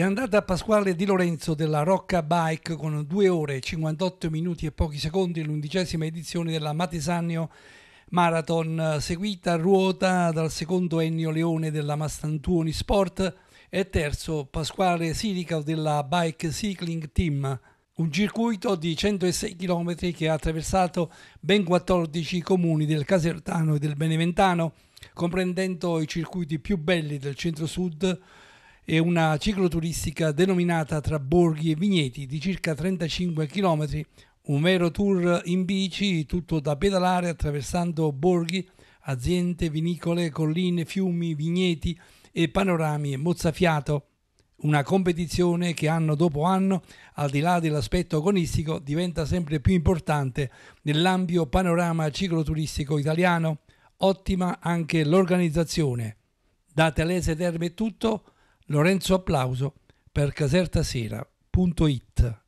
è andata a Pasquale Di Lorenzo della Rocca Bike con 2 ore e 58 minuti e pochi secondi l'undicesima edizione della Matesagno Marathon, seguita a ruota dal secondo Ennio Leone della Mastantuoni Sport e terzo Pasquale Sirica della Bike Cycling Team. Un circuito di 106 km che ha attraversato ben 14 comuni del Casertano e del Beneventano, comprendendo i circuiti più belli del centro-sud, e una cicloturistica denominata tra borghi e vigneti di circa 35 km, un vero tour in bici, tutto da pedalare attraversando borghi, aziende, vinicole, colline, fiumi, vigneti e panorami mozzafiato. Una competizione che anno dopo anno, al di là dell'aspetto agonistico, diventa sempre più importante nell'ampio panorama cicloturistico italiano. Ottima anche l'organizzazione. Da Telese Terme è tutto. Lorenzo Applauso per casertasera.it.